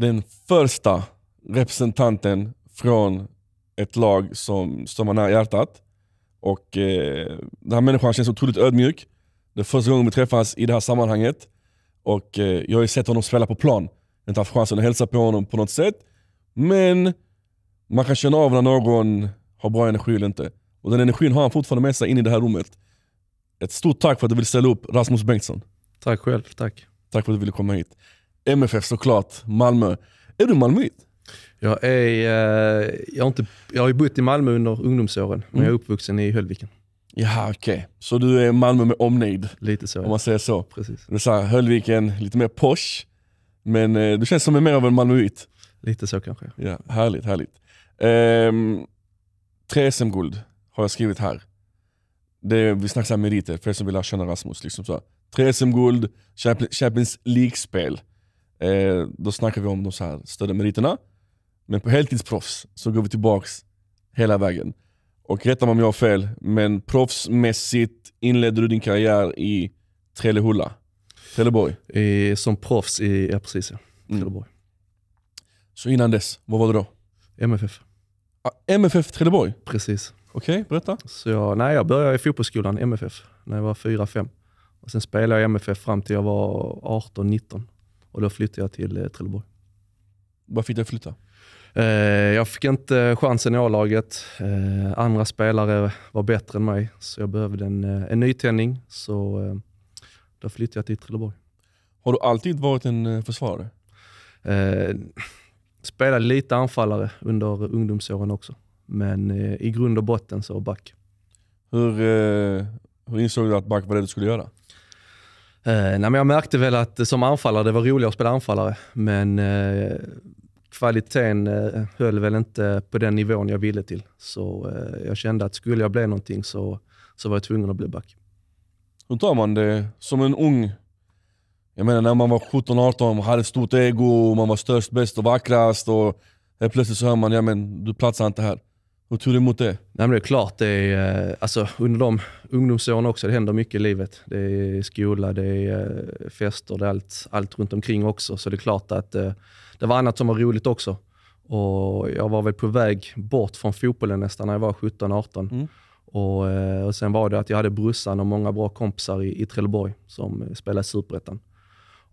den första representanten från ett lag som står mig nära hjärtat. Och, eh, den här människan känns otroligt ödmjuk. Det är första gången vi träffas i det här sammanhanget. Och, eh, jag har ju sett honom spela på plan. Jag har inte haft chansen att hälsa på honom på något sätt. Men man kan känna av när någon har bra energi eller inte. Och den energin har han fortfarande med sig in i det här rummet. Ett stort tack för att du ville ställa upp Rasmus Bengtsson. Tack själv, tack. Tack för att du ville komma hit. MFF såklart, Malmö. Är du malmöit? Jag, är, eh, jag, har inte, jag har bott i Malmö under ungdomsåren, men jag är mm. uppvuxen i Höllviken. Jaha, okej. Okay. Så du är Malmö med omnejd? Lite så. Om man säger så. Precis. Du sa Höllviken, lite mer posh, men eh, du känns som mer av en malmöit. Lite så kanske. Ja, härligt, härligt. Ehm, tre SM-guld har jag skrivit här. Det, vi snackar meriter, för er som vill lära känna Rasmus. Liksom så. Tre SM-guld, Champions League-spel. Eh, då snackar vi om de så här större meriterna. Men på heltidsproffs så går vi tillbaks hela vägen. Och rätta mig om jag har fel, men proffsmässigt inledde du din karriär i Trellehulla? Trelleborg? I, som proffs i, ja precis ja. Mm. Trelleborg. Mm. Så innan dess, vad var du då? MFF. Ah, MFF Trelleborg? Precis. Okej, okay, berätta. Så jag, nej, jag började i fotbollsskolan, MFF, när jag var 4-5. Sen spelade jag i MFF fram till jag var 18-19. Och då flyttade jag till eh, Trelleborg. Varför fick du flytta? Eh, jag fick inte chansen i A-laget. Eh, andra spelare var bättre än mig, så jag behövde en, eh, en nytändning. Så då flyttade jag till Trelleborg. Har du alltid varit en försvarare? Eh, spelade lite anfallare under ungdomsåren också, men i grund och botten så back. Hur, hur insåg du att back var det du skulle göra? Eh, nej, men jag märkte väl att som anfallare, det var roligare att spela anfallare, men eh, kvaliteten eh, höll väl inte på den nivån jag ville till. Så eh, jag kände att skulle jag bli någonting så, så var jag tvungen att bli back. Hur tar man det som en ung? Jag menar när man var 17-18, hade stort ego, man var störst, bäst och vackrast. Och helt plötsligt så hör man, ja men du platsar inte här. Hur tog du emot det? Nej, men det är klart, det är, eh, alltså, under de ungdomsåren också, det händer mycket i livet. Det är skola, det är eh, fester, det är allt, allt runt omkring också. Så det är klart att eh, det var annat som var roligt också. Och jag var väl på väg bort från fotbollen nästan när jag var 17-18. Mm. Och, och, Sen var det att jag hade brorsan och många bra kompisar i, i Trelleborg som spelade i Superettan.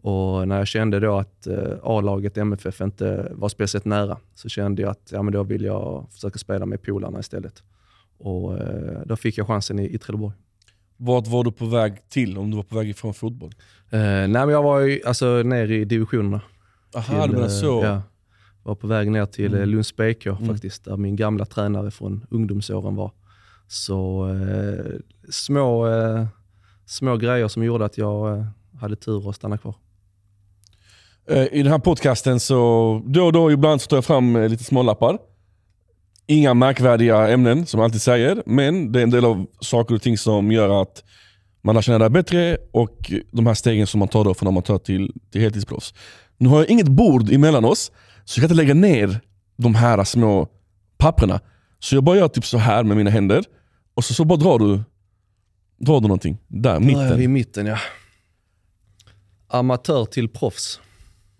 Och när jag kände då att eh, A-laget MFF inte var speciellt nära så kände jag att ja, men då vill jag försöka spela med polarna istället. Och eh, då fick jag chansen i, i Trelleborg. Vart var du på väg till om du var på väg ifrån fotboll? Eh, nej, men jag var ju, alltså, nere i divisionerna. Aha, till, du menar eh, så. Ja, var på väg ner till mm. Lunds BK mm. faktiskt, där min gamla tränare från ungdomsåren var. Så eh, små, eh, små grejer som gjorde att jag hade tur att stanna kvar. Eh, I den här podcasten så då och då ibland så tar jag fram eh, lite smålappar. Inga märkvärdiga ämnen som jag alltid säger, men det är en del av saker och ting som gör att man lär känna det bättre och de här stegen som man tar då från amatör till, till heltidsproffs. Nu har jag inget bord emellan oss, så jag kan inte lägga ner de här små papperna. Så jag bara gör typ så här med mina händer och så, så bara drar du, drar du någonting. Där, mitten. Där är vi i mitten ja. Amatör till proffs.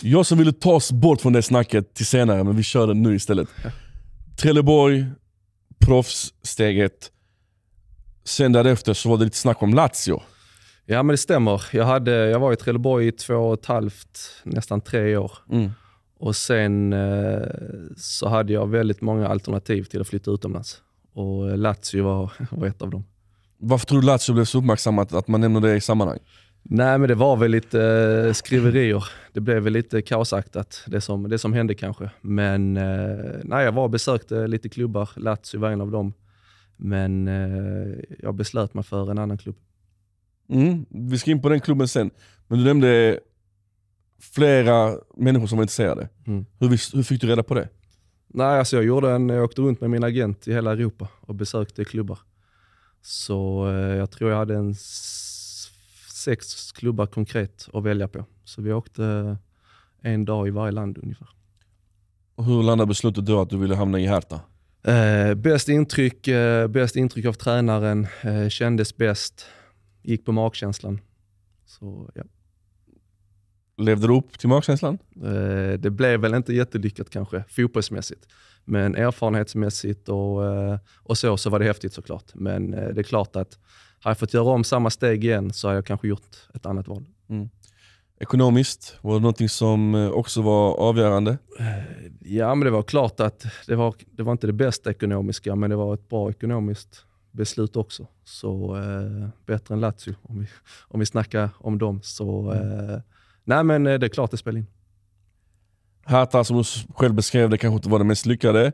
Jag som ville ta oss bort från det snacket till senare, men vi kör det nu istället. Trelleborg, proffs, steg ett. Sen därefter så var det lite snack om Lazio. Ja, men det stämmer. Jag, hade, jag var i Trelleborg i två och ett halvt, nästan tre år. Mm. Och Sen eh, så hade jag väldigt många alternativ till att flytta utomlands. Och eh, Lazio var, var ett av dem. Varför tror du Lazio blev så uppmärksammat att man nämner det i sammanhanget? Nej, men det var väl lite eh, skriverier. Det blev väl lite kaosaktat, det som, det som hände kanske. Men eh, nej, jag var och besökte lite klubbar. Lazio var en av dem. Men eh, jag beslöt mig för en annan klubb. Mm, vi ska in på den klubben sen. Men du nämnde flera människor som var intresserade. Mm. Hur, hur fick du reda på det? Nej, alltså jag, gjorde en, jag åkte runt med min agent i hela Europa och besökte klubbar. Så eh, jag tror jag hade en sex klubbar konkret att välja på. Så vi åkte eh, en dag i varje land ungefär. Och hur landade beslutet då att du ville hamna i Hertha? Eh, bäst, intryck, eh, bäst intryck av tränaren, eh, kändes bäst, gick på magkänslan. Så, ja. Levde du upp till magkänslan? Eh, det blev väl inte jättelyckat kanske, fotbollsmässigt. Men erfarenhetsmässigt och, eh, och så, så var det häftigt såklart. Men eh, det är klart att har jag fått göra om samma steg igen så har jag kanske gjort ett annat val. Mm. Ekonomiskt, var det någonting som eh, också var avgörande? Eh, ja, men det var klart att det var, det var inte det bästa ekonomiska, men det var ett bra ekonomiskt beslut också. Så eh, bättre än Lazio, om vi, om vi snackar om dem. Så, mm. eh, nej, men eh, det är klart det spelar in. Hertha, som du själv beskrev det, kanske inte var det mest lyckade.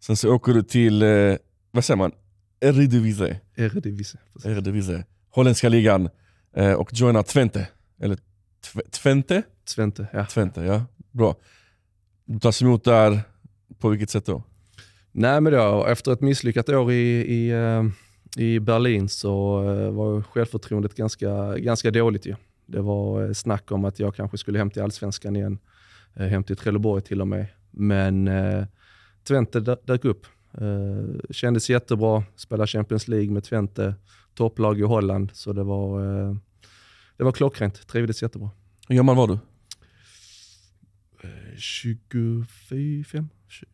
Sen så åker du till, eh, vad säger man, Eredivisie. Eredivisie. Eredivisie. Holländska ligan eh, och joina Twente. Eller Twente? Twente, ja. Twente, ja. Bra. Du tas emot där, på vilket sätt då? Nej men då, efter ett misslyckat år i, i, eh, i Berlin så eh, var självförtroendet ganska, ganska dåligt ju. Det var eh, snack om att jag kanske skulle hem till allsvenskan igen. Hem till Trelleborg till och med. Men eh, Twente dök upp Eh, kändes jättebra. Spelade Champions League med Twente, topplag i Holland. Så det var, eh, det var klockrent. Trivdes jättebra. Hur gammal var du? 25, eh,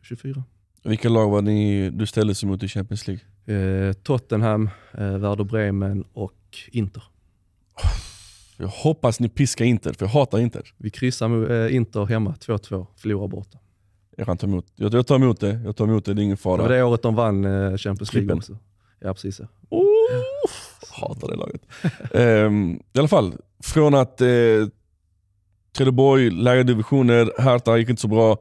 24. Vilka lag var ni, du ställde sig mot i Champions League? Eh, Tottenham, eh, Werder Bremen och Inter. Jag hoppas ni piskar Inter, för jag hatar Inter. Vi kryssar eh, Inter hemma, 2-2, förlorar borta. Jag kan ta emot, jag, jag tar emot det, jag tar emot det, det är ingen fara. Det var det året de vann eh, Champions League också. Ja, precis. Ja. Oh, hatar det laget. um, I alla fall, från att eh, Trelleborg, lägre divisioner, Hertha gick inte så bra.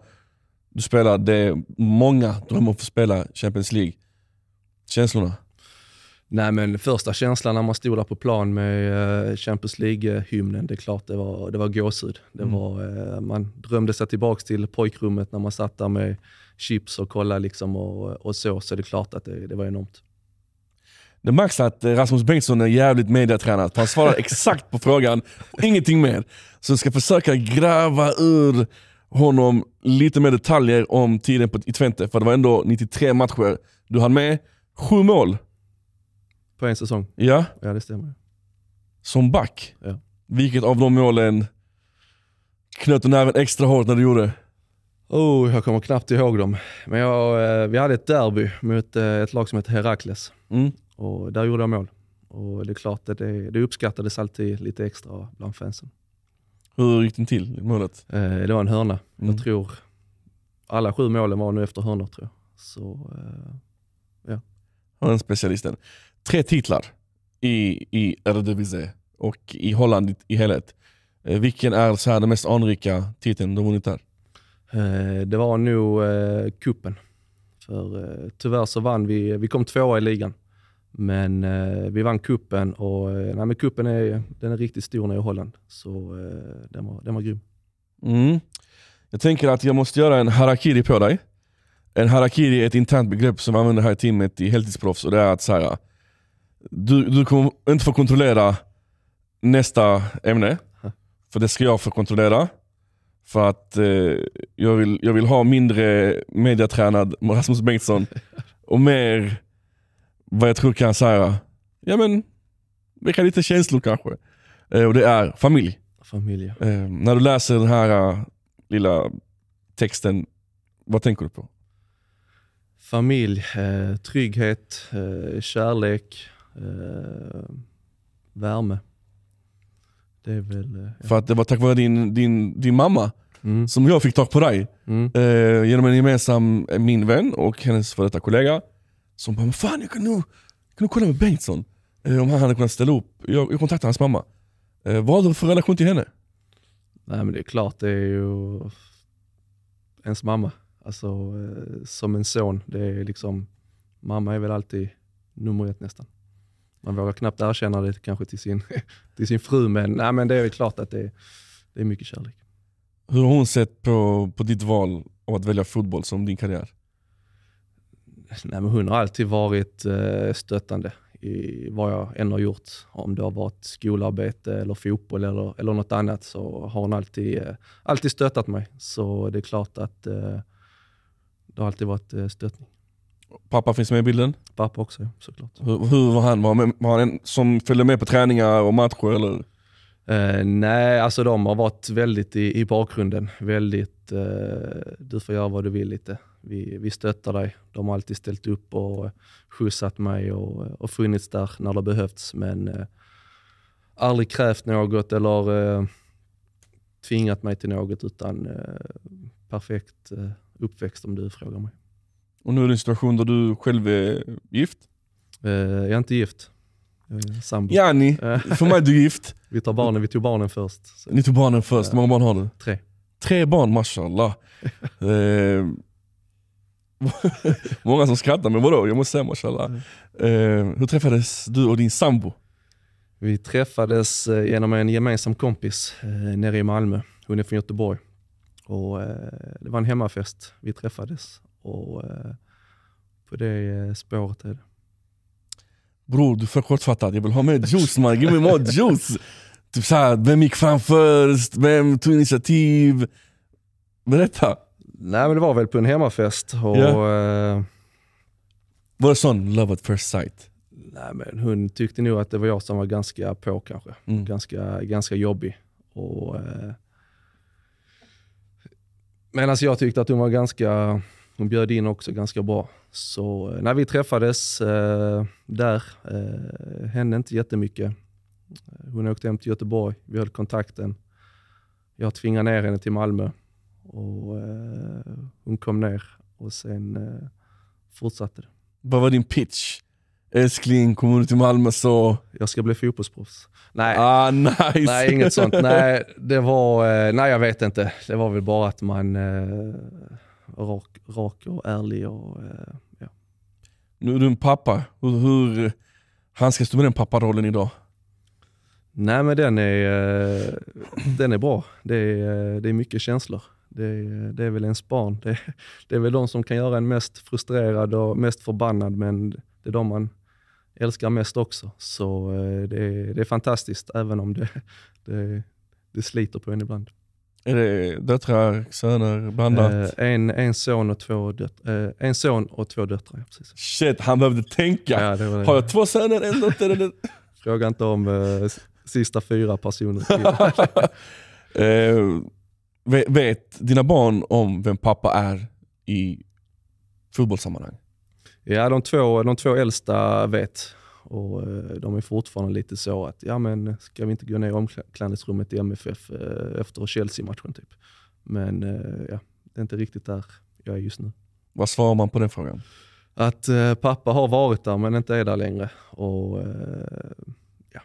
Du spelade, många drömmar om att få spela Champions League. Känslorna? Nej, men första känslan när man stod där på plan med eh, Champions League-hymnen, det är klart det var, det var gåshud. Det mm. var, eh, man drömde sig tillbaka till pojkrummet när man satt där med chips och kollade liksom och, och så, så det är klart att det, det var enormt. Det märks att Rasmus Bengtsson är jävligt mediatränad. Han svarar exakt på frågan, ingenting mer. Så jag ska försöka gräva ur honom lite mer detaljer om tiden på, i Twente. För det var ändå 93 matcher du hann med. Sju mål på en säsong? Ja. Ja, det stämmer. Som back? Ja. Vilket av de målen knöt du näven extra hårt när du gjorde? Oh, jag kommer knappt ihåg dem. Men jag, eh, vi hade ett derby mot eh, ett lag som heter Herakles. Mm. Och där gjorde jag mål. Och det är klart att det, det uppskattades alltid lite extra bland fansen. Hur gick den till, målet? Eh, det var en hörna. Mm. Jag tror alla sju målen var nu efter hörnor tror jag. Så, eh, ja. Han är specialisten tre titlar i, i Eredivisie och i Holland i, i helhet. Eh, vilken är så här, den mest anrika titeln de vunnit där? Eh, det var nog eh, kuppen. För eh, tyvärr så vann vi, vi kom tvåa i ligan. Men eh, vi vann kuppen och eh, nej, men kuppen är, den är riktigt stor nere i Holland. Så eh, den, var, den var grym. Mm. Jag tänker att jag måste göra en harakiri på dig. En harakiri är ett internt begrepp som vi använder här i teamet i heltidsproffs och det är att så du, du kommer inte få kontrollera nästa ämne. För det ska jag få kontrollera. För att eh, jag, vill, jag vill ha mindre mediatränad Rasmus Bengtsson och mer vad jag tror kan säga, ja men väcka lite känslor kanske. Eh, och det är familj. familj ja. eh, när du läser den här uh, lilla texten, vad tänker du på? Familj, eh, trygghet, eh, kärlek, eh, värme. Det är väl, eh, ja. För att det var tack vare din, din, din mamma mm. som jag fick tag på dig. Mm. Eh, genom en gemensam, eh, min vän och hennes före detta kollega. Som bara, fan jag kan nog, jag kan nog kolla med Bengtsson. Eh, om han hade kunnat ställa upp. Jag, jag kontaktade hans mamma. Eh, vad har du för relation till henne? Nej men det är klart, det är ju ens mamma. Alltså eh, som en son. Det är liksom, mamma är väl alltid nummer ett nästan man vågar knappt erkänna det kanske till sin, till sin fru, men, nej, men det är väl klart att det, det är mycket kärlek. Hur har hon sett på, på ditt val av att välja fotboll som din karriär? Nej, men hon har alltid varit eh, stöttande i vad jag än har gjort. Om det har varit skolarbete eller fotboll eller, eller något annat så har hon alltid, eh, alltid stöttat mig. Så det är klart att eh, det har alltid varit eh, stöttning. Pappa finns med i bilden? Pappa också, såklart. Hur, hur var han? Var, var han en som följde med på träningar och matcher? Eller? Uh, nej, alltså de har varit väldigt i, i bakgrunden. Väldigt, uh, du får göra vad du vill lite. Vi, vi stöttar dig. De har alltid ställt upp och skjutsat mig och, och funnits där när det behövts. Men uh, aldrig krävt något eller uh, tvingat mig till något, utan perfekt uppväxt om du frågar mig. Och nu är det en situation där du själv är gift? Eh, jag är inte gift. Sambo. Jani, eh. för mig är du gift. vi tar barnen, vi tog barnen först. Så. Ni tog barnen först, hur många barn har du? Tre. Tre barn, mashallah. eh, många som skrattar, men vadå? Jag måste säga mashallah. Mm. Eh, hur träffades du och din sambo? Vi träffades eh, genom en gemensam kompis eh, nere i Malmö. Hon är från Göteborg. Och, eh, det var en hemmafest vi träffades och på eh, det spåret är det. Bror, du är för kortfattad. Jag vill ha mer juice man. Give me more juice! typ såhär, vem gick fram först? Vem tog initiativ? Berätta! Nej men det var väl på en hemmafest och... Yeah. Eh, var det sån love at first sight? Nej men hon tyckte nog att det var jag som var ganska på kanske. Mm. Ganska, ganska jobbig. Och, eh, Medan alltså, jag tyckte att hon var ganska hon bjöd in också ganska bra. Så eh, när vi träffades eh, där eh, hände inte jättemycket. Eh, hon åkte hem till Göteborg, vi höll kontakten. Jag tvingade ner henne till Malmö och eh, hon kom ner och sen eh, fortsatte det. Vad var din pitch? Älskling, kommer du till Malmö så... Jag ska bli fotbollsproffs. Nej, ah, nice. nej inget sånt. Nej, det var, eh, nej, jag vet inte. Det var väl bara att man... Eh, rak, rak och ärlig. Och, eh, ja. Nu är du en pappa. Hur, hur handskas du med den papparollen idag? Nej men den är, eh, den är bra. Det är, eh, det är mycket känslor. Det är, det är väl ens barn. Det är, det, är väl de som kan göra en mest frustrerad och mest förbannad, men det är de man älskar mest också. Så det är, det är fantastiskt, även om det, det, det sliter på en ibland. Är det döttrar, söner, blandat? Eh, en, en, son och två döttrar. Eh, en son och två döttrar, precis. Shit, han behövde tänka. Ja, det det. Har jag två söner, en dotter? Fråga inte om eh, sista fyra personer till. vet, vet dina barn om vem pappa är i fotbollssammanhang? Ja, de två, de två äldsta vet. Och eh, de är fortfarande lite så att, ja men ska vi inte gå ner i omklädningsrummet i MFF eh, efter Chelsea-matchen typ. Men eh, ja, det är inte riktigt där jag är just nu. Vad svarar man på den frågan? Att pappa har varit där men inte är där längre. Och, ja,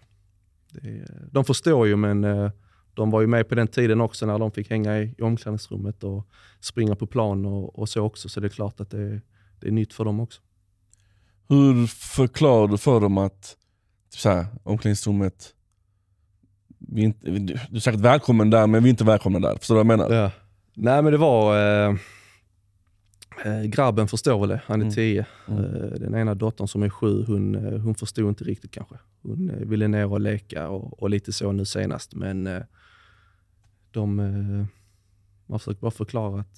det, de förstår ju men de var ju med på den tiden också när de fick hänga i, i omklädningsrummet och springa på plan och, och så också. Så det är klart att det, det är nytt för dem också. Hur förklarar du för dem att typ så här, omklädningsrummet, vi inte, du är säkert välkommen där men vi är inte välkomna där. Förstår du vad jag menar? Ja. Nej men det var, eh, eh grabben förstår väl det, han är 10. Mm. Mm. Eh, den ena dottern som är sju, hon, eh, hon förstod inte riktigt kanske. Hon ville ner och leka och, och lite så nu senast men eh, de, eh, man försöker bara förklara att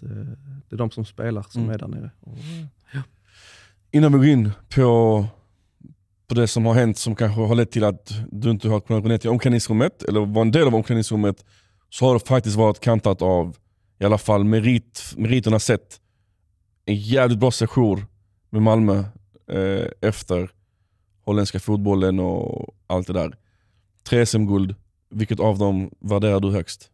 det är de som spelar som mm. är där nere. Och, ja. Innan vi går in på, på det som har hänt som kanske har lett till att du inte har kunnat gå ner till omklädningsrummet, eller vara en del av omklädningsrummet, så har det faktiskt varit kantat av, i alla fall merit, meriterna sett, en jävligt bra session med Malmö eh, efter holländska fotbollen och allt det där. Tre SM-guld, vilket av dem värderar du högst?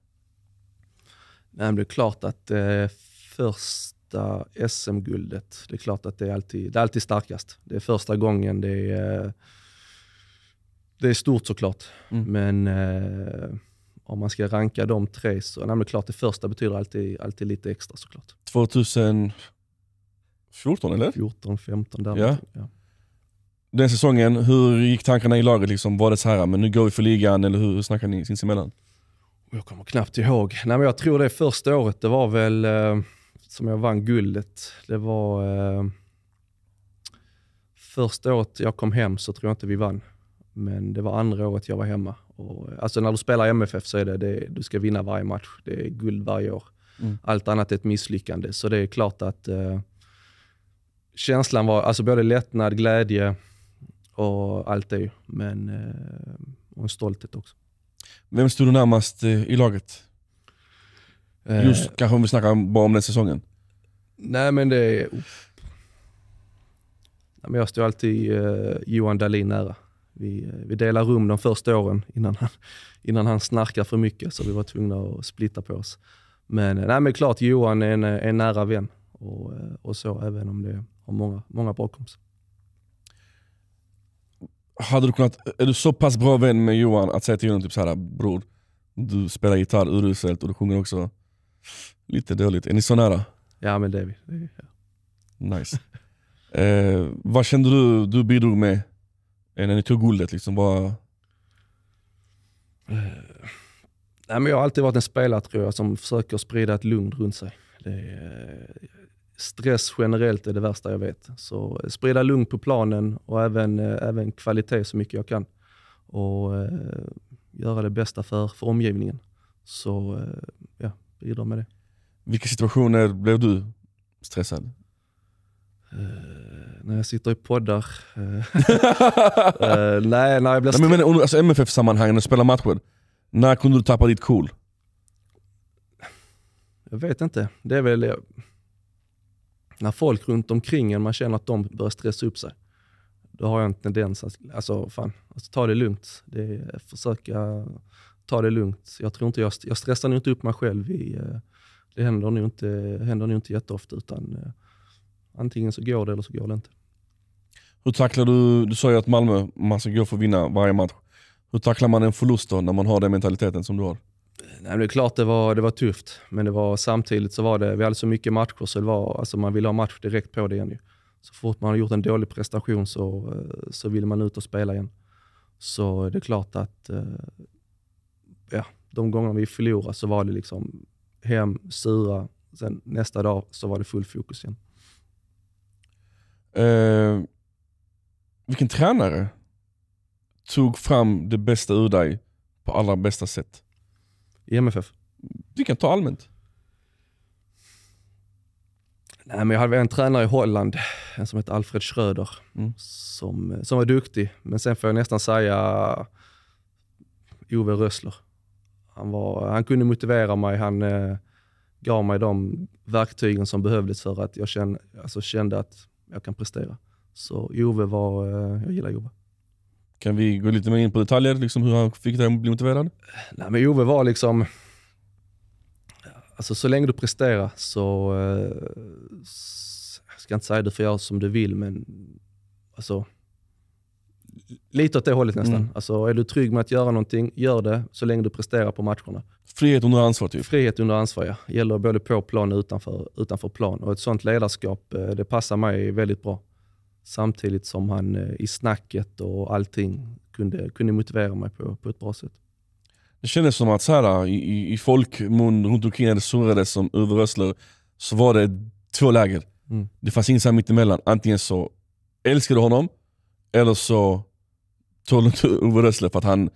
Nej, det är klart att eh, först 98 SM-guldet. Det är klart att det är, alltid, det är alltid starkast. Det är första gången. Det är, det är stort såklart. Mm. Men eh, om man ska ranka de tre så, nej men det är klart det första betyder alltid, alltid lite extra såklart. 2014 eller? 14, 15 där. Ja. ja. Den säsongen, hur gick tankarna i laget? Liksom? Var det så här, men nu går vi för ligan eller hur, hur snackar ni sinsemellan? Jag kommer knappt ihåg. Nej, men jag tror det första året, det var väl... Eh, som jag vann guldet, det var eh, första året jag kom hem så tror jag inte vi vann. Men det var andra året jag var hemma. Och, alltså när du spelar MFF så är det, det du ska vinna varje match. Det är guld varje år. Mm. Allt annat är ett misslyckande. Så det är klart att eh, känslan var alltså både lättnad, glädje och allt det. Men, eh, och en stolthet också. Vem stod du närmast eh, i laget? Eh, Just, eh, kanske om vi snackar bara om den säsongen? Nej men det är... Nej, men jag står alltid eh, Johan Dahlin nära. Vi, eh, vi delar rum de första åren innan han, innan han snarkade för mycket, så vi var tvungna att splitta på oss. Men, eh, nej, men klart, Johan är en, eh, en nära vän och, och så, även om det har många, många bra kompisar. Hade du kunnat, är du så pass bra vän med Johan att säga till honom typ såhär, bror, du spelar gitarr uruselt och du sjunger också Lite dåligt. Är ni så nära? Ja, men det är vi. Nice. eh, vad kände du du bidrog med eh, när ni tog guldet? Liksom, vad... Eh, nej, men jag har alltid varit en spelare tror jag, som försöker sprida ett lugn runt sig. Är, eh, stress generellt är det värsta jag vet. Så sprida lugn på planen och även, även kvalitet så mycket jag kan. Och eh, göra det bästa för, för omgivningen. Så ja, bidra med det. Vilka situationer blev du stressad? Uh, när jag sitter i poddar. Uh, uh, nej, när jag blir stressad. Men, men, alltså, MFF-sammanhang, när du spelar matcher. När kunde du tappa ditt cool? Jag vet inte. Det är väl jag, när folk runt omkring en, man känner att de börjar stressa upp sig. Då har jag en tendens att alltså, fan, alltså, ta det lugnt. Det är, försöka ta det lugnt. Jag tror inte jag, jag stressar nog inte upp mig själv. I, eh, det händer nog inte, händer nog inte jätteofta, utan eh, antingen så går det eller så går det inte. Hur tacklar du, du sa ju att Malmö, man ska gå för att vinna varje match. Hur tacklar man en förlust då, när man har den mentaliteten som du har? Nej, det är klart det var, det var tufft, men det var, samtidigt så var det, vi hade så mycket matcher så det var, alltså man ville ha match direkt på det igen. Ju. Så fort man har gjort en dålig prestation så, eh, så vill man ut och spela igen. Så det är klart att ja, de gånger vi förlorade så var det liksom hem, sura, sen nästa dag så var det full fokus igen. Uh, vilken tränare tog fram det bästa ur dig på allra bästa sätt? I MFF? Du kan ta allmänt. Nej, men jag hade en tränare i Holland, en som hette Alfred Schröder, mm. som, som var duktig. Men sen får jag nästan säga Ove Rössler han, var, han kunde motivera mig. Han eh, gav mig de verktygen som behövdes för att jag kände, alltså kände att jag kan prestera. Så Jove var, eh, jag gillar Jove. Kan vi gå lite mer in på detaljer, liksom hur han fick dig att bli motiverad? Nej, men Jove var liksom, alltså så länge du presterar så, eh, jag inte säga du får göra som du vill, men alltså lite åt det hållet nästan. Mm. Alltså, är du trygg med att göra någonting, gör det så länge du presterar på matcherna. Frihet under ansvar typ? Frihet under ansvar ja. Gäller både på plan och utanför, utanför plan. Och ett sånt ledarskap, eh, det passar mig väldigt bra. Samtidigt som han eh, i snacket och allting kunde, kunde motivera mig på, på ett bra sätt. Det kändes som att så här, i, i folkmun runt omkring när det surrades som överrösslor, så var det två läger. Mm. Det fanns inget mittemellan. Antingen så älskade du honom, eller så tål inte Ove Rössle för att han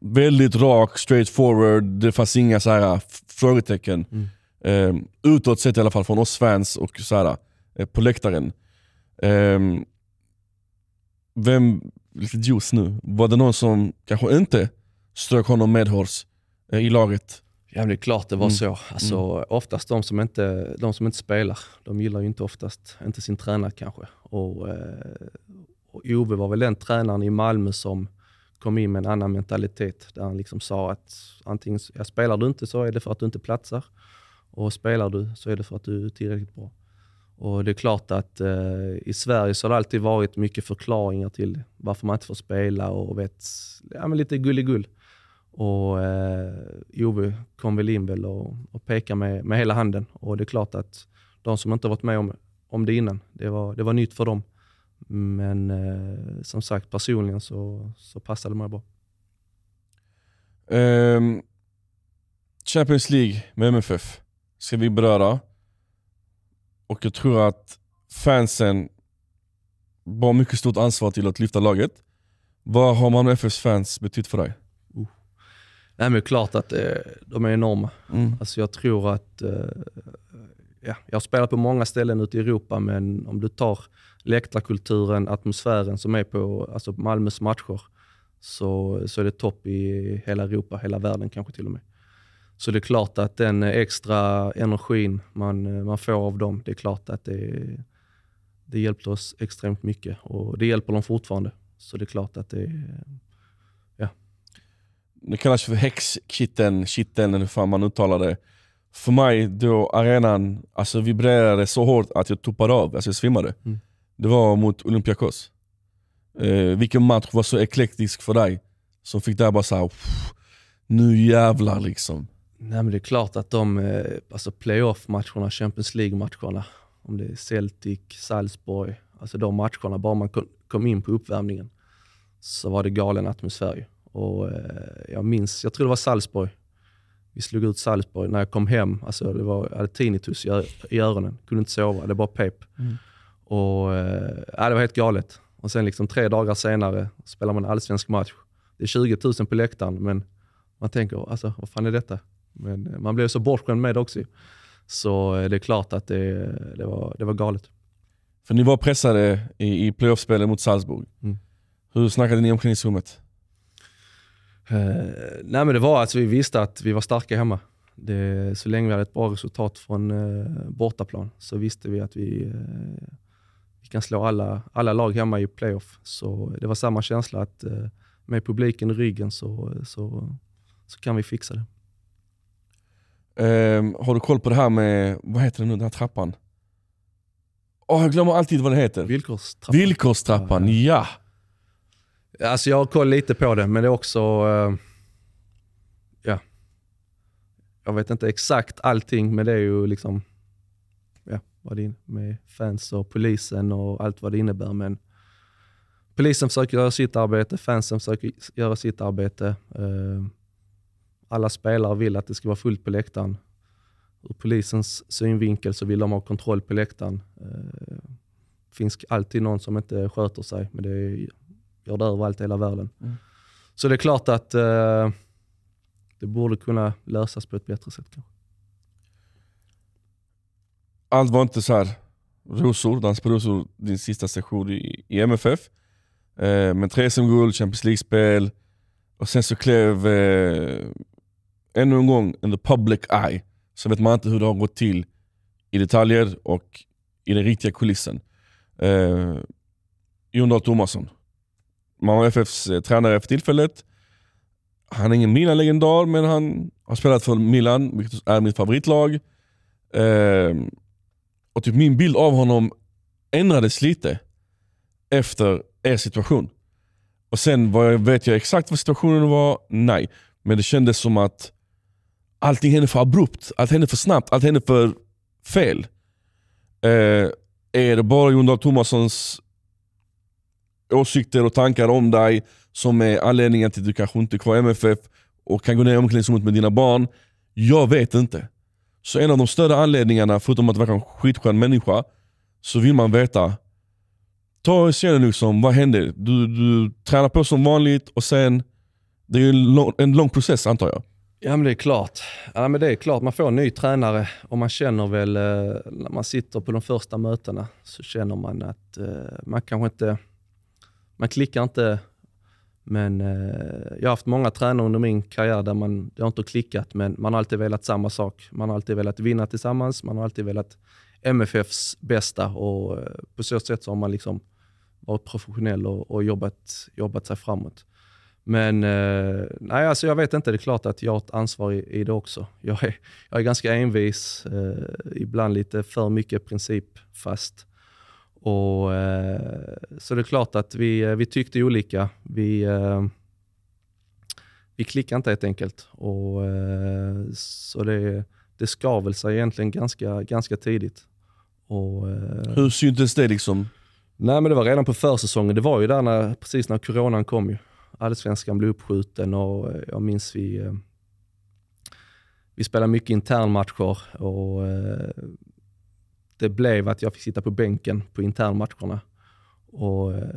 väldigt rak, straight forward, det fanns inga så här, frågetecken. Mm. Um, utåt sett i alla fall från oss fans och så här, eh, på läktaren. Um, vem, lite juice nu, var det någon som kanske inte strök honom medhårs eh, i laget? Ja, det är klart det var mm. så. Alltså, mm. Oftast de som, inte, de som inte spelar, de gillar ju inte oftast, inte sin tränare kanske. Och, eh, och Ove var väl den tränaren i Malmö som kom in med en annan mentalitet där han liksom sa att antingen ja, spelar du inte så är det för att du inte platsar och spelar du så är det för att du är tillräckligt bra. Och Det är klart att eh, i Sverige så har det alltid varit mycket förklaringar till varför man inte får spela och vet, ja, men lite gulligull. Och eh, Ove kom väl in väl och, och pekade med, med hela handen och det är klart att de som inte varit med om, om det innan, det var, det var nytt för dem. Men eh, som sagt, personligen så, så passade det mig bra. Um, Champions League med MFF ska vi beröra. Och jag tror att fansen bar mycket stort ansvar till att lyfta laget. Vad har Malmö FFs fans betytt för dig? Uh. Nej, men klart att eh, de är enorma. Mm. Alltså jag tror att eh, ja, jag har spelat på många ställen ute i Europa, men om du tar läktarkulturen, atmosfären som är på alltså Malmös matcher, så, så är det topp i hela Europa, hela världen kanske till och med. Så det är klart att den extra energin man, man får av dem, det är klart att det, det hjälpte oss extremt mycket och det hjälper dem fortfarande. Så det är klart att det, ja. Det kallas för häxkitteln, eller hur fan man uttalar det för mig då arenan alltså, vibrerade så hårt att jag tuppade av, alltså jag svimmade. Mm. Det var mot Olympiakos. Eh, vilken match var så eklektisk för dig? Som fick där bara såhär, nu jävlar liksom. Nej men det är klart att de, eh, alltså playoff-matcherna, Champions League-matcherna, om det är Celtic, Salzburg, alltså de matcherna, bara man kom in på uppvärmningen så var det galen atmosfär. Och eh, jag minns, jag tror det var Salzburg, vi slog ut Salzburg. När jag kom hem, alltså det var, jag hade tinnitus i, i öronen. Kunde inte sova, det bara pep. Mm. Och, eh, äh, det var helt galet. Och sen liksom tre dagar senare spelar man allsvensk match. Det är 20 000 på läktaren, men man tänker, alltså, vad fan är detta? Men eh, man blev så bortskämd med det också. Så eh, det är klart att det, det, var, det var galet. För ni var pressade i, i playoffspelet mot Salzburg. Mm. Hur snackade ni omkring i omklädningsrummet? Eh, nej men det var alltså, vi visste att vi var starka hemma. Det, så länge vi hade ett bra resultat från eh, bortaplan så visste vi att vi, eh, vi kan slå alla, alla lag hemma i playoff. Så det var samma känsla att eh, med publiken i ryggen så, så, så kan vi fixa det. Um, har du koll på det här med, vad heter det nu, den här trappan? Oh, jag glömmer alltid vad det heter. Villkorstrappan. Villkorstrappan, ja. ja. Alltså jag har koll lite på det, men det är också... Eh, ja. Jag vet inte exakt allting, men det är ju liksom... Ja, vad det med fans och polisen och allt vad det innebär. Men polisen försöker göra sitt arbete, fansen försöker göra sitt arbete. Eh, alla spelare vill att det ska vara fullt på läktaren. Ur polisens synvinkel så vill de ha kontroll på läktaren. Det eh, finns alltid någon som inte sköter sig, men det är gör det överallt i hela världen. Mm. Så det är klart att eh, det borde kunna lösas på ett bättre sätt. Allt var inte så här rosor, dans på rosor, din sista session i, i MFF. Eh, men tre som guld, Champions League-spel och sen så klev eh, ännu en gång in the public eye. Så vet man inte hur det har gått till i detaljer och i den riktiga kulissen. Eh, Jon Dahl Tomasson, Malmö FFs eh, tränare för tillfället. Han är ingen Milan-legendar, men han har spelat för Milan, vilket är mitt favoritlag. Eh, och typ min bild av honom ändrades lite efter er situation. Och sen var jag, vet jag exakt vad situationen var? Nej. Men det kändes som att allting hände för abrupt, allt hände för snabbt, allt hände för fel. Eh, är det bara Jon Dahl Tomassons åsikter och tankar om dig som är anledningen till att du kanske inte är kvar i MFF och kan gå ner i omklädningsrummet med dina barn. Jag vet inte. Så en av de större anledningarna, förutom att vara en skitskön människa, så vill man veta. Ta serien liksom, vad händer? Du, du tränar på som vanligt och sen, det är ju en lång, en lång process antar jag. Ja men det är klart. Ja, men det är klart, man får en ny tränare och man känner väl, eh, när man sitter på de första mötena, så känner man att eh, man kanske inte man klickar inte. Men eh, jag har haft många tränare under min karriär där man, det har inte klickat, men man har alltid velat samma sak. Man har alltid velat vinna tillsammans, man har alltid velat MFFs bästa och eh, på så sätt så har man liksom varit professionell och, och jobbat, jobbat sig framåt. Men eh, nej, alltså jag vet inte. Det är klart att jag har ett ansvar i, i det också. Jag är, jag är ganska envis, eh, ibland lite för mycket principfast. Och, så det är klart att vi, eh, vi tyckte olika. Vi, eh, vi klickade inte helt enkelt. Och, eh, så det, det skav sig egentligen ganska, ganska tidigt. Och, Hur syntes det? liksom? Nej, men Det var redan på försäsongen. Det var ju där när, precis när coronan kom. ju. Allsvenskan blev uppskjuten och jag minns vi, vi spelade mycket internmatcher. Och, det blev att jag fick sitta på bänken på internmatcherna. Och eh,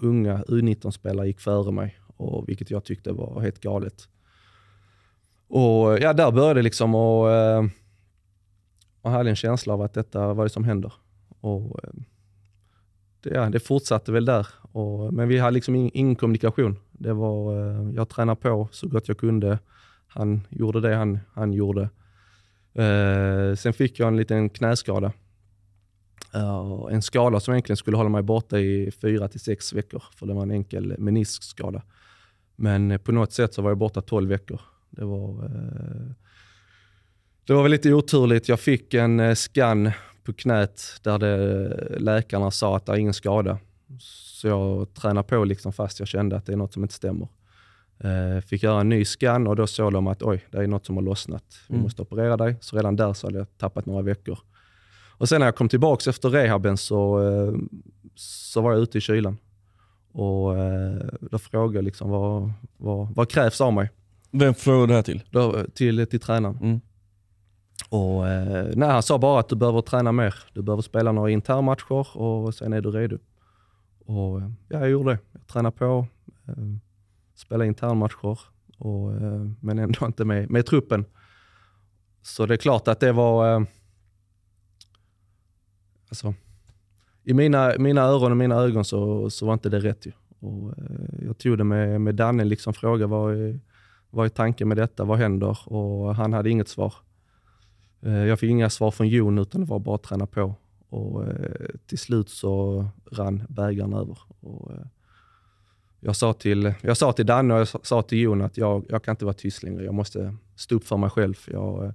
unga U19-spelare gick före mig, och, vilket jag tyckte var helt galet. Och eh, ja, där började det liksom och, eh, och hade en känsla av att detta var det som händer. Och, det, ja, det fortsatte väl där, och, men vi hade liksom in, ingen kommunikation. Det var, jag tränade på så gott jag kunde. Han gjorde det han, han gjorde. sen fick jag en liten knäskada Eh, en skada som egentligen skulle hålla mig borta i fyra till sex veckor, för det var en enkel meniskskada. Men eh, på något sätt så var jag borta tolv veckor. Det var, eh, det var väl lite oturligt. Jag fick en scan på knät där det, läkarna sa att det är ingen skada. Så jag tränade på liksom fast jag kände att det är något som inte stämmer. fick göra en ny scan och då såg de att oj, det är något som har lossnat. Vi mm. måste operera dig. Så redan där så hade jag tappat några veckor. Och sen när jag kom tillbaka efter rehaben så, eh, så var jag ute i kylan. Och eh, då frågade jag liksom, vad, vad, vad krävs av mig? Vem frågade du det här till? Då, till, till tränaren. Mm. Och, eh, nej, han sa bara att du behöver träna mer. Du behöver spela några internmatcher och sen är du redo. Och, ja, jag gjorde det. Jag tränade på, spelade internmatcher, men ändå inte med, med truppen. Så det är klart att det var alltså, i mina, mina öron och mina ögon så, så var inte det rätt. Ju. Och, eh, jag tog det med, med Danne, liksom frågade vad är, vad är tanken med detta, vad händer? Och han hade inget svar. Eh, jag fick inga svar från Jon, utan det var bara att träna på. Och, eh, till slut så rann bägaren över. Och, jag sa, till, jag sa till Danne och jag sa till Jon att jag, jag kan inte vara tyst längre. Jag måste stå upp för mig själv. Jag,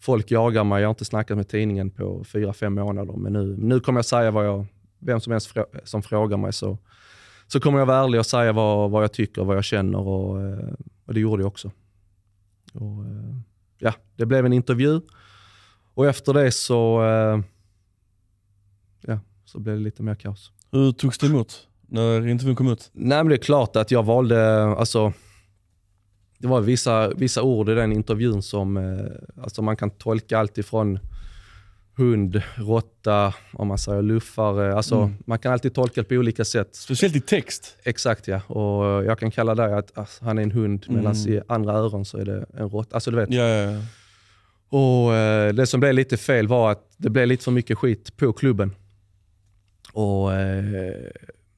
folk jagar mig. Jag har inte snackat med tidningen på fyra, fem månader, men nu, nu kommer jag säga vad jag, vem som helst frå, som frågar mig så, så kommer jag vara ärlig och säga vad, vad jag tycker, och vad jag känner och, eh, och det gjorde jag också. Och, eh, ja, det blev en intervju och efter det så, eh, ja, så blev det lite mer kaos. Hur togs det emot när intervjun kom ut? Nej, men det är klart att jag valde, alltså, det var vissa, vissa ord i den intervjun som eh, alltså man kan tolka allt ifrån hund, råtta, om man säger luffare. Alltså, mm. Man kan alltid tolka det på olika sätt. Speciellt i text? Exakt ja. Och jag kan kalla det att alltså, han är en hund, mm. medan i andra öron så är det en råtta. Alltså du vet. Ja, ja, ja. Och eh, Det som blev lite fel var att det blev lite för mycket skit på klubben. Och eh,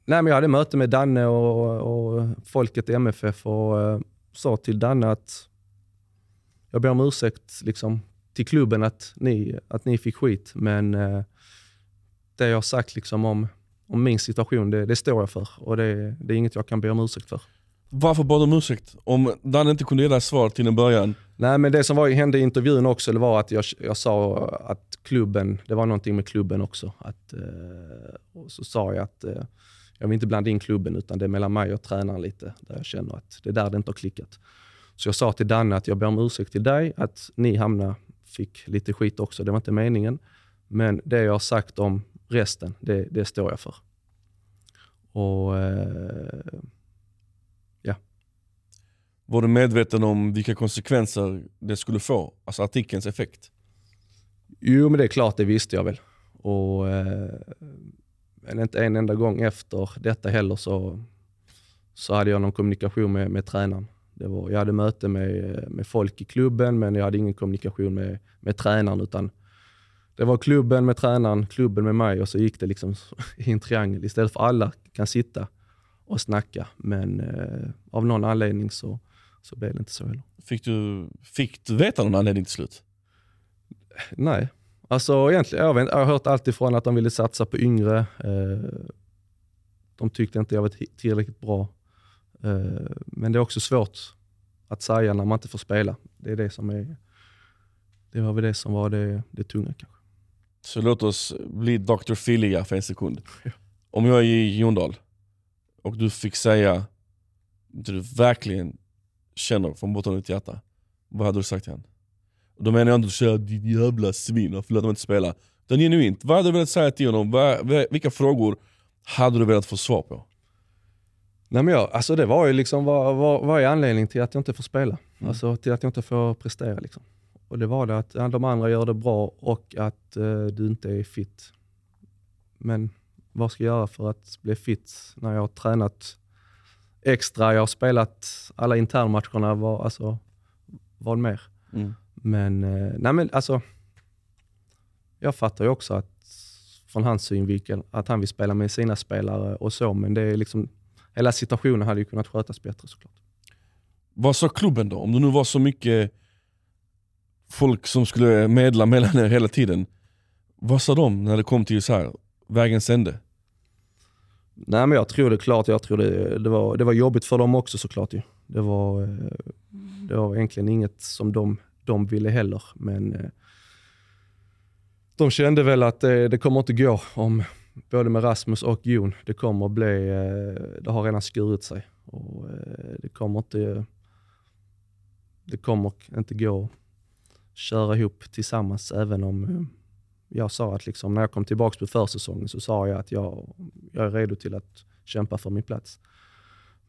nej, men Jag hade möte med Danne och, och folket i MFF och eh, sa till Danne att jag ber om ursäkt liksom, till klubben att ni, att ni fick skit, men eh, det jag har sagt liksom, om, om min situation, det, det står jag för och det, det, är inget jag kan be om ursäkt för. Varför bad du om ursäkt? Om Danne inte kunde ge dig svar till en början? Nej, men det som var, hände i intervjun också det var att jag, jag sa att klubben, det var någonting med klubben också. Att, eh, och så sa jag att eh, jag vill inte blanda in klubben, utan det är mellan mig och tränaren lite, där jag känner att det är där det inte har klickat. Så jag sa till Danne att jag ber om ursäkt till dig att ni hamnade, fick lite skit också, det var inte meningen. Men det jag har sagt om resten, det, det står jag för. Och eh, ja. Var du medveten om vilka konsekvenser det skulle få? Alltså artikelns effekt? Jo, men det är klart, det visste jag väl. Och eh, men inte en enda gång efter detta heller så, så hade jag någon kommunikation med, med tränaren. Det var, jag hade möte med, med folk i klubben, men jag hade ingen kommunikation med, med tränaren. utan Det var klubben med tränaren, klubben med mig och så gick det liksom i en triangel istället för alla kan sitta och snacka. Men eh, av någon anledning så, så blev det inte så heller. Fick du, fick du veta någon anledning till slut? Nej, Alltså egentligen, jag, vet, jag har hört allt ifrån att de ville satsa på yngre. Eh, de tyckte inte jag var tillräckligt bra. Eh, men det är också svårt att säga när man inte får spela. Det är det som är... Det var väl det som var det, det tunga kanske. Så låt oss bli Dr. Filiga för en sekund. Ja. Om jag är i Jondal och du fick säga det du verkligen känner från botten av ditt hjärta, vad hade du sagt till honom? Och då menar jag inte att såhär, ditt jävla svin, varför förlåt om inte spela. Utan genuint, vad hade du velat säga till honom? vilka frågor hade du velat få svar på? Nej, men jag, alltså det var ju liksom, vad, vad, vad är anledningen till att jag inte får spela? Mm. Alltså till att jag inte får prestera. Liksom. Och det var det att de andra gör det bra och att eh, du inte är fit. Men vad ska jag göra för att bli fit när jag har tränat extra, jag har spelat alla internmatcherna, vad, alltså, vad mer? Mm. Men, eh, nej men alltså, jag fattar ju också att från hans synvinkel, att han vill spela med sina spelare och så, men det är liksom, hela situationen hade ju kunnat skötas bättre såklart. Vad sa klubben då? Om det nu var så mycket folk som skulle medla mellan er hela tiden. Vad sa de när det kom till så här, vägens ände? Nej, men jag tror det är klart. Jag tror det, det, var, det var jobbigt för dem också såklart. Ju. Det, var, eh, det var egentligen inget som de de ville heller. Men eh, de kände väl att det, eh, det kommer inte gå om både med Rasmus och Jon. Det kommer bli, eh, det har redan skurit sig och det kommer inte, det kommer inte gå att köra ihop tillsammans även om jag sa att liksom, när jag kom tillbaka på försäsongen så sa jag att jag, jag är redo till att kämpa för min plats.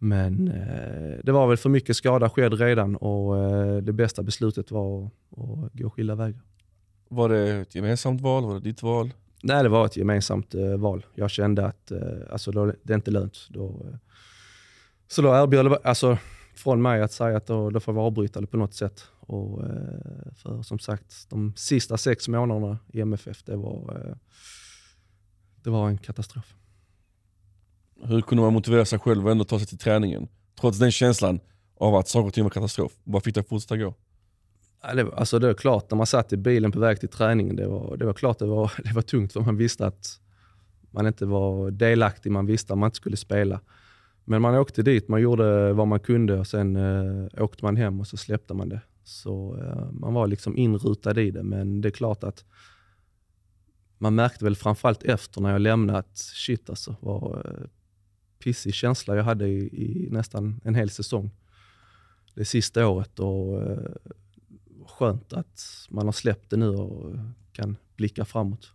Men eh, det var väl för mycket skada skedd redan och eh, det bästa beslutet var att, att gå skilda vägar. Var det ett gemensamt val? Var det ditt val? Nej, det var ett gemensamt eh, val. Jag kände att eh, alltså, då, det är inte lönt. Då, eh, så då erbjöd det alltså, från mig att säga att då, då får vi avbryta det på något sätt. Och, eh, för som sagt, de sista sex månaderna i MFF, det var, eh, det var en katastrof. Hur kunde man motivera sig själv och ändå ta sig till träningen? Trots den känslan av att saker och ting var katastrof. Vad fick dig att fortsätta gå? det, var, alltså det var klart, när man satt i bilen på väg till träningen, det var, det var klart det var, det var tungt för man visste att man inte var delaktig, man visste att man inte skulle spela. Men man åkte dit, man gjorde vad man kunde och sen eh, åkte man hem och så släppte man det. Så eh, man var liksom inrutad i det, men det är klart att man märkte väl framförallt efter när jag lämnat, shit alltså, vad, eh, pissig känsla jag hade i, i, nästan en hel säsong. Det sista året och eh, skönt att man har släppt det nu och kan blicka framåt.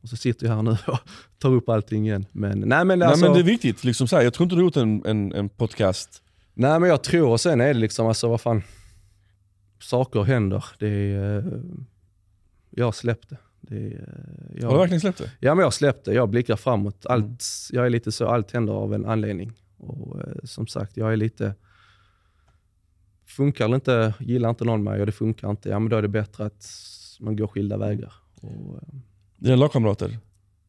Och så sitter jag här nu och tar upp allting igen. Men, nej, men, alltså, nej, men alltså- det är viktigt. Liksom så här, jag tror inte du har gjort en, en, en, podcast. Nej, men jag tror, och sen är det liksom, alltså vad fan. Saker händer. Det är, eh, jag släppte. Det, eh, jag, har du verkligen släppt det? Ja, men jag har släppt det. Jag blickar framåt. Mm. Allt, mm. Jag är lite så, allt händer av en anledning. Och eh, Som sagt, jag är lite... Funkar det inte, gillar inte någon mig och det funkar inte, ja men då är det bättre att man går skilda vägar. Och, eh. Dina lagkamrater,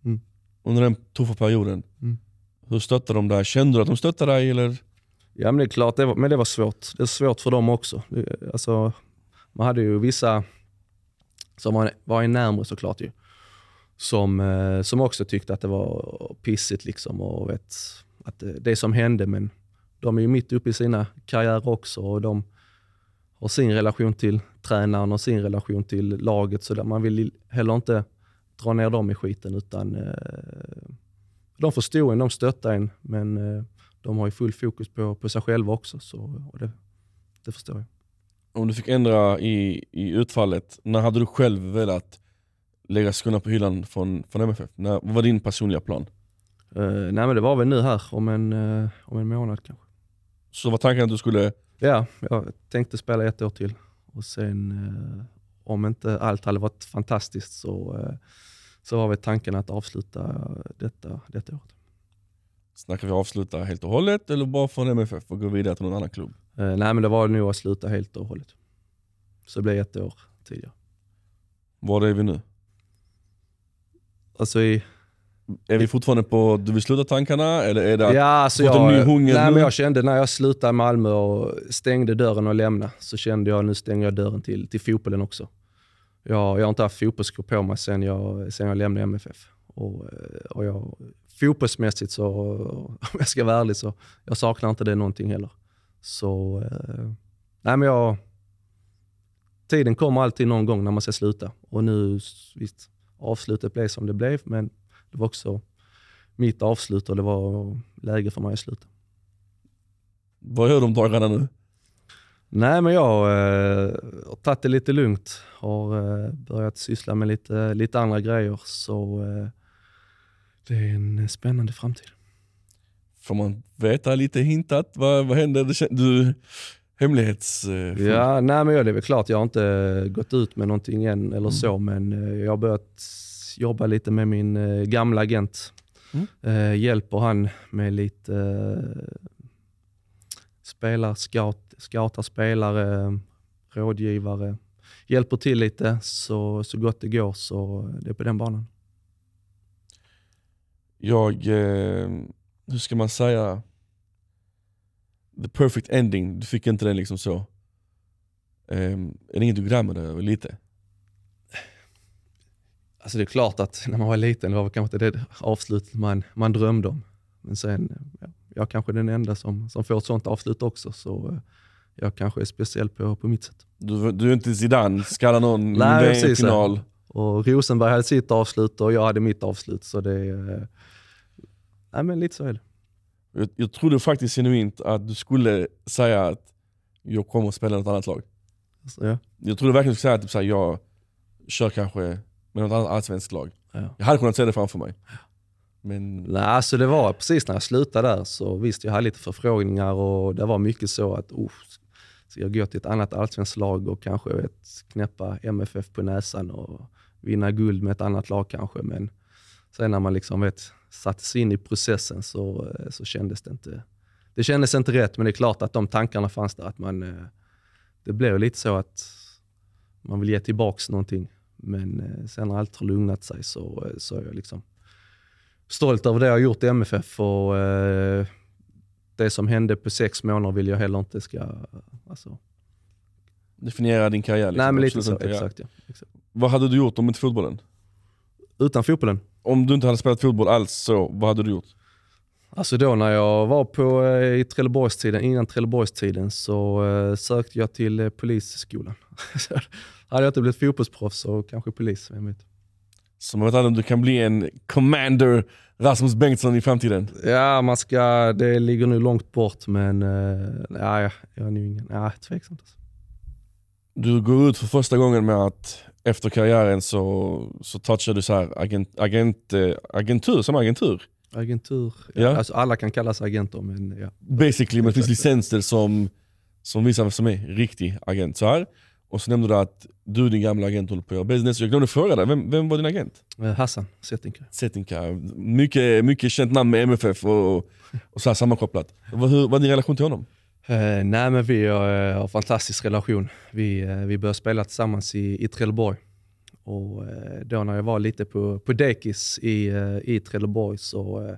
mm. under den tuffa perioden, mm. hur stöttade de dig? Kände du att de stöttade dig? Eller? Ja men det är klart, det var, men det var svårt. Det är svårt för dem också. Eh, alltså, man hade ju vissa som var en närmre såklart ju, som, eh, som också tyckte att det var pissigt liksom och vet, att det, det som hände, men de är ju mitt uppe i sina karriärer också och de har sin relation till tränaren och sin relation till laget, så där man vill heller inte dra ner dem i skiten, utan eh, de förstår en, de stöttar en, men eh, de har ju full fokus på, på sig själva också, så, och det, det förstår jag om du fick ändra i, i utfallet, när hade du själv velat lägga skorna på hyllan från, från MFF? När, vad var din personliga plan? Uh, nej men det var väl nu här, om en, uh, om en månad kanske. Så var tanken att du skulle... Ja, jag tänkte spela ett år till. Och sen, uh, om inte allt hade varit fantastiskt så, uh, så var väl tanken att avsluta detta, detta året. Snackar vi avsluta helt och hållet eller bara från MFF och gå vidare till någon annan klubb? Eh, nej, men det var nog att sluta helt och hållet. Så det blev ett år tidigare. Var är vi nu? Alltså i... Är vi fortfarande på, du vill sluta tankarna eller är det ja, alltså jag, en ny hunger? Nej, men jag kände när jag slutade Malmö och stängde dörren och lämnade, så kände jag nu stänger jag dörren till, till fotbollen också. Jag, jag har inte haft fotbollsskor på mig sen jag, sen jag lämnade MFF. Och, eh, och jag, fotbollsmässigt, så, om jag ska vara ärlig, så jag saknar inte det någonting heller. Så, eh, nej men jag... Tiden kommer alltid någon gång när man ska sluta. Och nu, visst, avslutet blev som det blev, men det var också mitt avslut och det var läge för mig att sluta. Vad gör de dagarna nu? Nej, men jag eh, har tagit det lite lugnt. Har eh, börjat syssla med lite, lite andra grejer. Så eh, det är en spännande framtid. Får man veta lite hintat? Vad, vad händer? Det, du, hemlighets... Eh, ja, nej, men ja, det är väl klart. Jag har inte gått ut med någonting än eller mm. så, men eh, jag har börjat jobba lite med min eh, gamla agent. Mm. Eh, hjälper han med lite eh, spelar, scout, scoutar spelare, rådgivare. Hjälper till lite så, så gott det går, så det är på den banan. Jag... Eh hur ska man säga, the perfect ending, du fick inte den liksom så. Um, är det inget du grämer dig över lite? Alltså det är klart att när man var liten, det var kanske inte det avslutet man, man drömde om. Men sen, ja, jag kanske är den enda som, som får ett sånt avslut också. Så eh, jag kanske är speciell på, på mitt sätt. Du, du är inte Zidane, skalla någon Nej, i en final. Och Rosenberg hade sitt avslut och jag hade mitt avslut. Så det, eh, Nej, men lite så är det. Jag, jag trodde faktiskt genuint att du skulle säga att jag kommer att spela i något annat lag. Alltså, ja. Jag trodde verkligen du skulle säga att typ, jag kör kanske med något annat allsvenskt lag. Ja. Jag hade kunnat se det framför mig. Men... Nej, alltså det var precis när jag slutade där, så visst jag hade lite förfrågningar och det var mycket så att oh, ska jag gå till ett annat allsvenskt lag och kanske vet, knäppa MFF på näsan och vinna guld med ett annat lag kanske. Men sen när man liksom vet, satte sig in i processen så, eh, så kändes det inte det kändes inte rätt, men det är klart att de tankarna fanns där. Att man, eh, det blev lite så att man vill ge tillbaka någonting. Men eh, sen när allt har lugnat sig så, så är jag liksom stolt över det jag har gjort i MFF. Och, det som hände på sex månader vill jag heller inte ska... Alltså. Definiera din karriär? Liksom. Nej, men lite så. Exakt, ja. exakt. Vad hade du gjort om inte fotbollen? Utan fotbollen? Om du inte hade spelat fotboll alls, så, vad hade du gjort? Alltså då när jag var på, eh, i Trelleborgstiden, innan Trelleborgstiden, så eh, sökte jag till eh, polisskolan. hade jag inte blivit fotbollsproffs så kanske polis, vem vet. Så man vet aldrig om du kan bli en commander Rasmus Bengtsson i framtiden? Ja, man ska, det ligger nu långt bort, men eh, nej, jag är nog ingen, nej, tveksamt alltså. Du går ut för första gången med att efter karriären så, så touchade du så här agent, agent, eh, agentur som agentur. Agentur, ja. ja. Alltså alla kan kallas agenter men ja. Basically, men det finns licenser som, som visar vem som är riktig agent. Så här. Och så nämnde du att du och din gamla agent håller på att göra business. Jag glömde fråga dig, vem, vem var din agent? Eh, Hassan Setinka. Setinka. Mycket, mycket känt namn med MFF och, och så här sammankopplat. Vad, hur, vad din relation till honom? Eh, nej, men vi har, eh, har fantastisk relation. Vi, eh, vi började spela tillsammans i, i Trelleborg. Och då när jag var lite på, på dekis i, i Trelleborg så,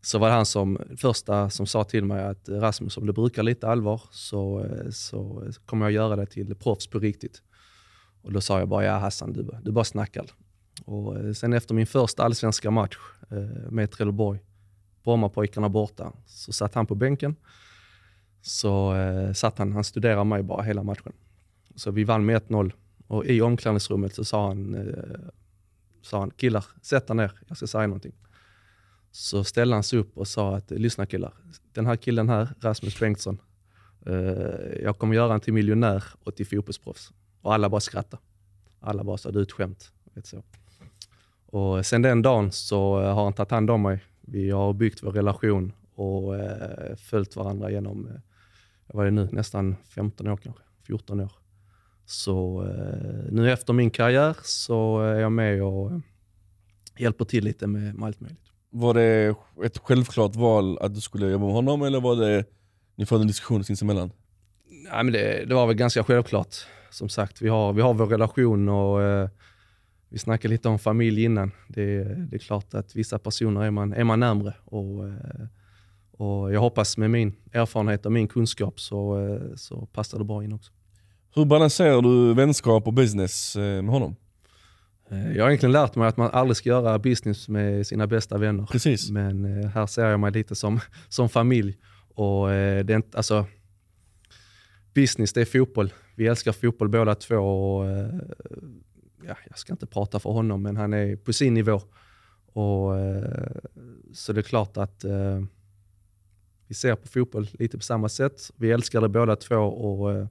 så var det han som första som sa till mig att Rasmus, om du brukar lite allvar så, så kommer jag göra det till proffs på riktigt. Och då sa jag bara, ja Hassan, du, du bara snackar. Och sen efter min första allsvenska match med Trelleborg, Brommapojkarna borta, så satt han på bänken så eh, satt han, han studerade mig bara hela matchen. Så vi vann med 1-0 och i omklädningsrummet så sa han, eh, sa han killar, sätt er ner, jag ska säga någonting. Så ställde han sig upp och sa att, lyssna killar, den här killen här, Rasmus Bengtsson, eh, jag kommer göra honom till miljonär och till fotbollsproffs. Och alla bara skrattade. Alla bara sa, du är ett skämt. Vet så. Och sen den dagen så eh, har han tagit hand om mig. Vi har byggt vår relation och eh, följt varandra genom eh, vad är det nu, nästan 15 år kanske, 14 år. Så eh, nu efter min karriär så är jag med och hjälper till lite med, med allt möjligt. Var det ett självklart val att du skulle jobba med honom eller var det, ni förde en diskussion sinsemellan? Nej, men det, det, var väl ganska självklart. Som sagt, vi har, vi har vår relation och eh, vi snackade lite om familj innan. Det, det, är klart att vissa personer är man, är man närmre och eh, och jag hoppas med min erfarenhet och min kunskap så, eh, så passar det bra in också. Hur balanserar du vänskap och business eh, med honom? Eh, jag har egentligen lärt mig att man aldrig ska göra business med sina bästa vänner. Precis. Men här ser jag mig lite som, som familj. Och det är inte, alltså, business, det är fotboll. Vi älskar fotboll båda två. Och, ja, jag ska inte prata för honom, men han är på sin nivå. Och, så det är klart att vi ser på fotboll lite på samma sätt. Vi älskar det båda två och eh,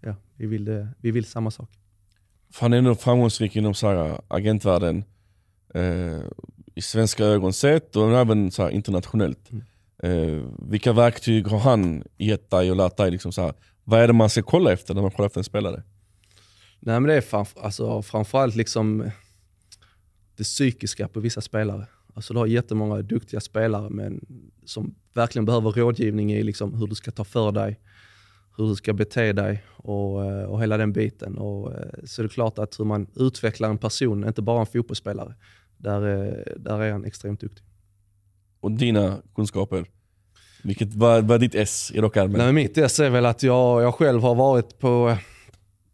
ja, vi, vill, eh, vi vill samma sak. Han är ändå framgångsrik inom så här, eh, agentvärlden, eh, i svenska ögon sett och även så här, internationellt. Mm. Eh, vilka verktyg har han gett dig och lärt dig? Liksom så här, vad är det man ska kolla efter när man kollar efter en spelare? Nej, men det är framf alltså, framförallt liksom det psykiska på vissa spelare. Alltså du har jättemånga duktiga spelare men som verkligen behöver rådgivning i liksom hur du ska ta för dig, hur du ska bete dig och, eh, och hela den biten. Och, eh, så är det klart att hur man utvecklar en person, inte bara en fotbollsspelare, där, eh, där är han extremt duktig. Och dina kunskaper? Vilket, vad, vad är ditt S i rockarmen? Nej, mitt S är väl att jag, jag själv har varit på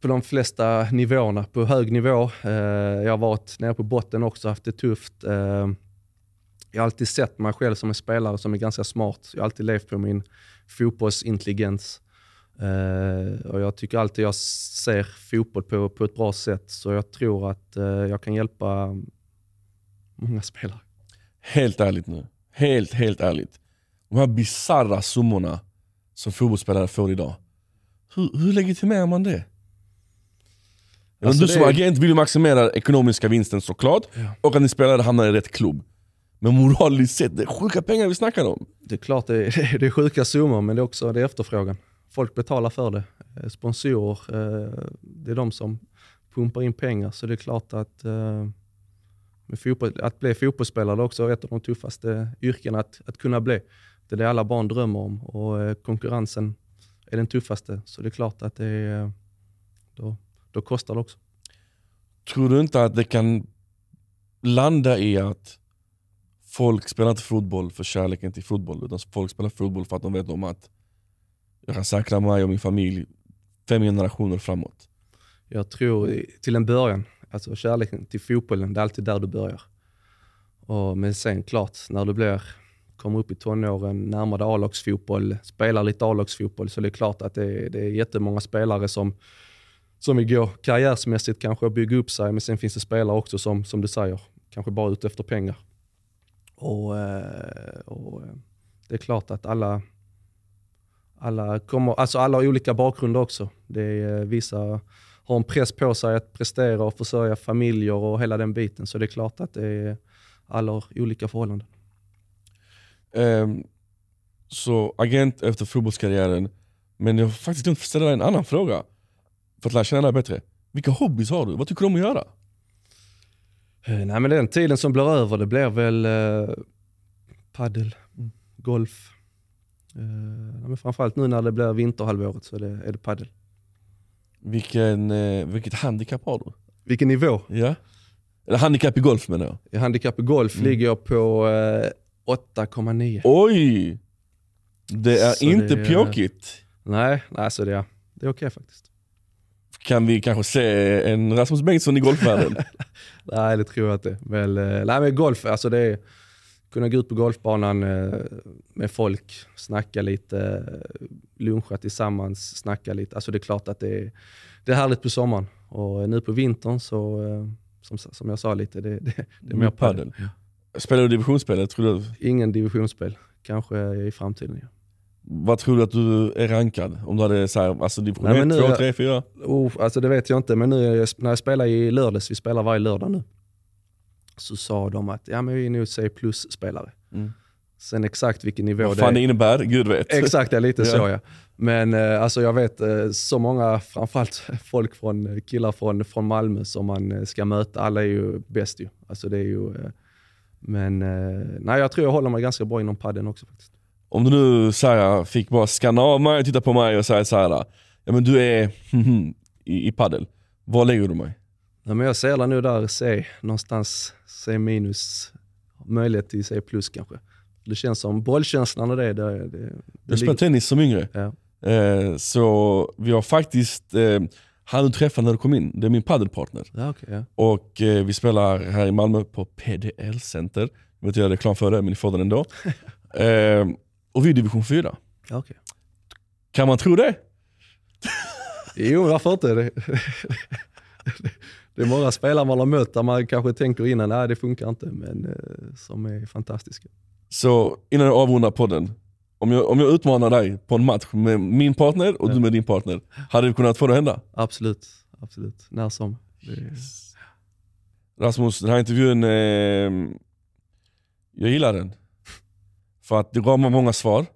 på de flesta nivåerna, på hög nivå. jag har varit nere på botten också, haft det tufft jag har alltid sett mig själv som en spelare som är ganska smart. Jag har alltid levt på min fotbollsintelligens. Uh, och jag tycker alltid jag ser fotboll på, på ett bra sätt, så jag tror att uh, jag kan hjälpa många spelare. Helt ärligt nu. Helt, helt ärligt. De här bizarra summorna som fotbollsspelare får idag. Hur, hur legitimerar man det? Alltså du som det... agent vill ju maximera ekonomiska vinsten såklart, ja. och att ni spelare hamnar i rätt klubb. Men moraliskt sett, det är sjuka pengar vi snackar om. Det är klart det är, det är sjuka summor, men det är också det är efterfrågan. Folk betalar för det. Eh, sponsorer, eh, det är de som pumpar in pengar. Så det är klart att eh, att bli fotbollsspelare är också ett av de tuffaste yrkena att, att kunna bli. Det är det alla barn drömmer om och konkurrensen är den tuffaste. Så det är klart att det är, då, då kostar det också. Tror du inte att det kan landa i att folk spelar inte fotboll för kärleken till fotboll, utan folk spelar fotboll för att de vet om att jag kan säkra mig och min familj fem generationer framåt. Jag tror till en början, alltså kärleken till fotbollen, det är alltid där du börjar. Och, men sen klart, när du blir, kommer upp i tonåren, närmar dig A-lagsfotboll, spelar lite A-lagsfotboll, så det är klart att det, det är jättemånga spelare som som vill gå karriärsmässigt kanske och bygga upp sig, men sen finns det spelare också som, som du säger, kanske bara ute efter pengar. Och, eh, och, eh, Det är klart att alla, alla, kommer, alltså alla har olika bakgrunder också. Det är, eh, vissa har en press på sig att prestera och försörja familjer och hela den biten. Så det är klart att det är, alla har olika förhållanden. Um, så agent efter fotbollskarriären, men jag har faktiskt glömt ställa en annan fråga för att lära känna dig bättre. Vilka hobbys har du? Vad tycker du om att göra? Eh, nej men den tiden som blir över det blir väl eh, paddel, mm. golf. Eh, men framförallt nu när det blir vinterhalvåret så är det, är det paddel. Vilken, eh, vilket handikapp har du? Vilken nivå? Ja. Eller handikapp i golf menar jag. I handikapp i golf mm. ligger jag på eh, 8,9. Oj! Det är så inte pjåkigt. Nej, nej så det är, det är okej okay, faktiskt. Kan vi kanske se en Rasmus Bengtsson i golfvärlden? Nej, det tror jag inte. Men, eh, nej, men golf, alltså det är kunna gå ut på golfbanan eh, med folk, snacka lite, luncha tillsammans, snacka lite. Alltså det är klart att det är, det är härligt på sommaren. Och nu på vintern så, eh, som, som jag sa lite, det, det, det är mer padel. Ja. Spelar du divisionsspel, tror du? Ingen divisionsspel. Kanske i framtiden, ja. Vad tror du att du är rankad? Om du hade så här, alltså division 1, 2, 3, 4? alltså det vet jag inte, men nu när jag spelar i lördags, vi spelar varje lördag nu, så sa de att ja, men vi är nog C plus-spelare. Mm. Sen exakt vilken nivå Vad det är. Vad fan det innebär, gud vet. Exakt, ja, lite yeah. så ja. Men eh, alltså, jag vet eh, så många, framförallt folk från, eh, killar från, från Malmö som man ska möta. Alla är ju bäst ju. Alltså, det är ju men nej, jag tror jag håller mig ganska bra inom padden också faktiskt om du nu så fick bara skanna av mig och titta på mig och säga så här, ja men du är i, i paddel. Var lägger du mig? Nej, men jag ser nu där C, någonstans C minus, möjlighet till C plus kanske. Det känns som bollkänslan och det. det, det, jag spelade tennis som yngre. Ja. Eh, så vi har faktiskt, eh, han du träffade när du kom in, det är min paddelpartner. Ja, okay, ja. Och eh, vi spelar här i Malmö på PDL Center. Jag vet inte göra reklam för det, men ni får den ändå. eh, och vi är division 4. Okay. Kan man tro det? jo, varför inte? Det, det är många spelare man har mött där man kanske tänker innan, nej det funkar inte, men eh, som är fantastiska. Så innan jag avrundar podden, om jag, om jag utmanar dig på en match med min partner och ja. du med din partner, hade du kunnat få det att hända? Absolut, absolut. När som. Yes. Rasmus, den här intervjun, eh, jag gillar den. För att det gav mig många svar.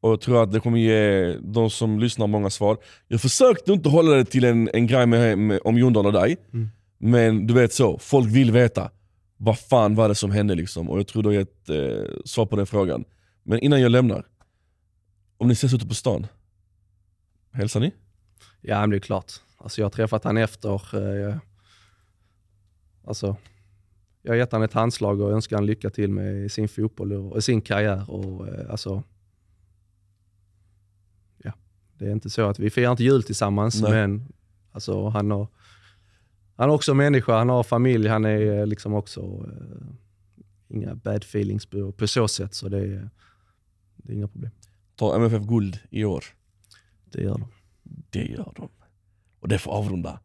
Och jag tror att det kommer ge de som lyssnar många svar. Jag försökte inte hålla det till en, en grej med, med, om Jondal och dig. Mm. Men du vet så, folk vill veta. Vad fan var det som hände liksom? Och jag tror du har gett eh, svar på den frågan. Men innan jag lämnar. Om ni ses ute på stan, hälsar ni? Ja det är klart. Alltså jag har träffat han efter. Eh, alltså jag har gett han ett handslag och önskar han lycka till med sin fotboll och, och sin karriär. Och, eh, alltså, ja, det är inte så att vi firar inte jul tillsammans, Nej. men alltså, han, har, han är också människa, han har familj, han är eh, liksom också eh, inga bad feelings på, på så sätt. Så det det är inga problem. Tar MFF guld i år? Det gör de. Det gör de. Och det får avrunda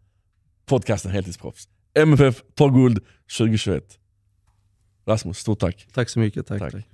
podcasten Heltidsproffs. MFF tar guld 2021. Rasmus, stort tack. Tack så mycket. tack. tack. tack.